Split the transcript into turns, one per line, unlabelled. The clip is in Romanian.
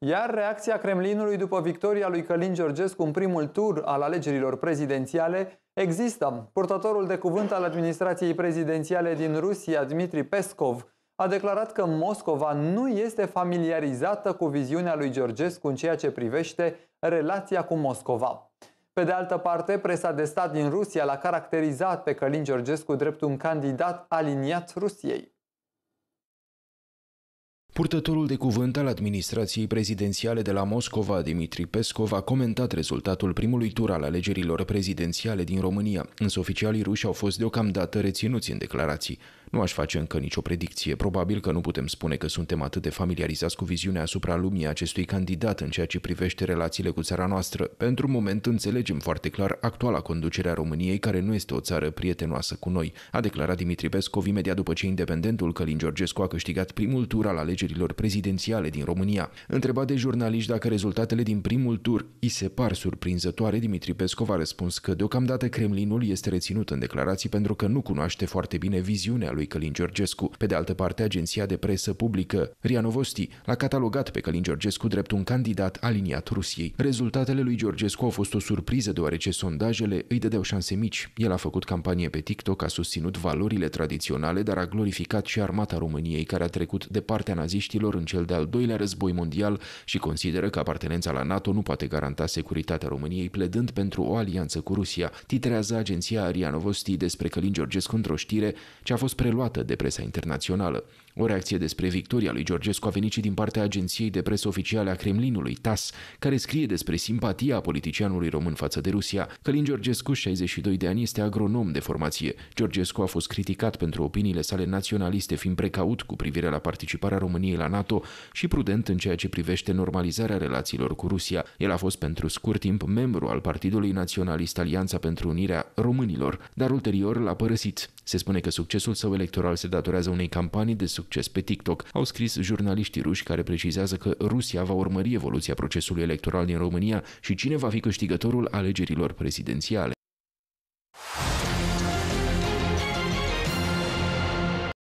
Iar reacția Kremlinului după victoria lui Călin Georgescu în primul tur al alegerilor prezidențiale există. Purtătorul de cuvânt al administrației prezidențiale din Rusia, Dmitri Peskov, a declarat că Moscova nu este familiarizată cu viziunea lui Georgescu în ceea ce privește relația cu Moscova. Pe de altă parte, presa de stat din Rusia l-a caracterizat pe Călin Georgescu drept un candidat aliniat Rusiei.
Purtătorul de cuvânt al administrației prezidențiale de la Moscova, Dimitri Pescov, a comentat rezultatul primului tur al alegerilor prezidențiale din România, însă oficialii ruși au fost deocamdată reținuți în declarații. Nu aș face încă nicio predicție. Probabil că nu putem spune că suntem atât de familiarizați cu viziunea asupra lumii acestui candidat în ceea ce privește relațiile cu țara noastră. Pentru moment înțelegem foarte clar actuala conducere a României, care nu este o țară prietenoasă cu noi, a declarat Dimitri Pescov imediat după ce independentul Călin Georgescu a câștigat primul tur al alegerilor prezidențiale din România. Întrebat de jurnaliști dacă rezultatele din primul tur îi se par surprinzătoare, Dimitri Pescov a răspuns că deocamdată Kremlinul este reținut în declarații pentru că nu cunoaște foarte bine viziunea lui lui Călin Georgescu. Pe de altă parte, agenția de presă publică Ria Novosti l-a catalogat pe Călin Georgescu drept un candidat aliniat Rusiei. Rezultatele lui Georgescu au fost o surpriză deoarece sondajele îi dădeau șanse mici. El a făcut campanie pe TikTok, a susținut valorile tradiționale, dar a glorificat și armata României care a trecut de partea naziștilor în cel de-al doilea război mondial și consideră că apartenența la NATO nu poate garanta securitatea României, pledând pentru o alianță cu Rusia. Titrează agenția Ria Novosti despre Călin Georgescu într-o știre ce a fost preluată de presa internațională. O reacție despre victoria lui Georgescu a venit și din partea agenției de presă oficiale a Kremlinului, TASS, care scrie despre simpatia politicianului român față de Rusia. Călin Georgescu, 62 de ani, este agronom de formație. Georgescu a fost criticat pentru opiniile sale naționaliste, fiind precaut cu privire la participarea României la NATO și prudent în ceea ce privește normalizarea relațiilor cu Rusia. El a fost pentru scurt timp membru al Partidului Naționalist Alianța pentru Unirea Românilor, dar ulterior l-a părăsit. Se spune că succesul său electoral se datorează unei campanii de succes pe TikTok, au scris jurnaliștii ruși care precizează că Rusia va urmări evoluția procesului electoral din România și cine va fi câștigătorul alegerilor prezidențiale.